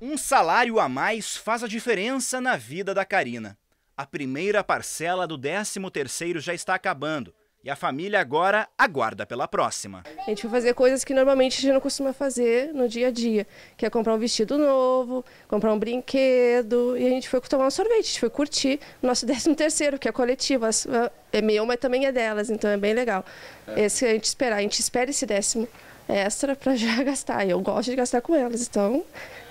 Um salário a mais faz a diferença na vida da Karina. A primeira parcela do 13º já está acabando e a família agora aguarda pela próxima. A gente vai fazer coisas que normalmente a gente não costuma fazer no dia a dia, que é comprar um vestido novo, comprar um brinquedo, e a gente foi tomar um sorvete, a gente foi curtir o nosso 13 terceiro, que é coletivo, é meu, mas também é delas, então é bem legal. É. Esse a gente esperar, a gente espera esse décimo extra para já gastar, e eu gosto de gastar com elas, então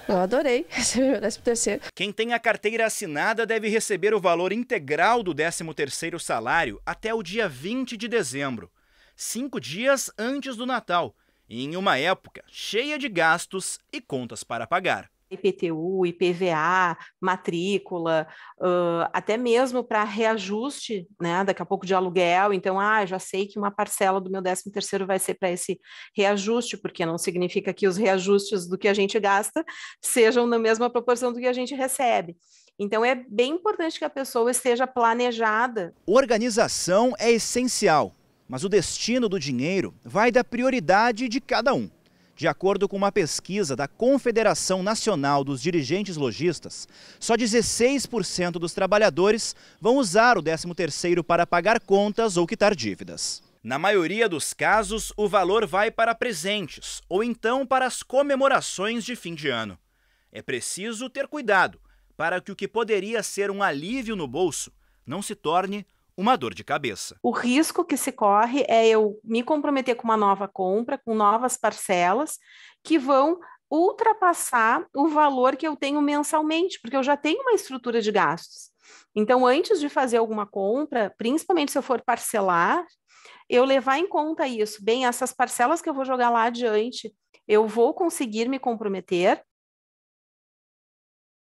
eu adorei receber meu 13 terceiro. Quem tem a carteira assinada deve receber o valor integral do 13 terceiro salário até o dia 20 de dezembro, cinco dias antes do Natal, e em uma época cheia de gastos e contas para pagar. IPTU, IPVA, matrícula, uh, até mesmo para reajuste, né? Daqui a pouco de aluguel. Então, ah, já sei que uma parcela do meu 13 terceiro vai ser para esse reajuste, porque não significa que os reajustes do que a gente gasta sejam na mesma proporção do que a gente recebe. Então é bem importante que a pessoa esteja planejada. Organização é essencial, mas o destino do dinheiro vai da prioridade de cada um. De acordo com uma pesquisa da Confederação Nacional dos Dirigentes Logistas, só 16% dos trabalhadores vão usar o 13º para pagar contas ou quitar dívidas. Na maioria dos casos, o valor vai para presentes ou então para as comemorações de fim de ano. É preciso ter cuidado para que o que poderia ser um alívio no bolso não se torne uma dor de cabeça. O risco que se corre é eu me comprometer com uma nova compra, com novas parcelas, que vão ultrapassar o valor que eu tenho mensalmente, porque eu já tenho uma estrutura de gastos. Então, antes de fazer alguma compra, principalmente se eu for parcelar, eu levar em conta isso. Bem, essas parcelas que eu vou jogar lá adiante, eu vou conseguir me comprometer,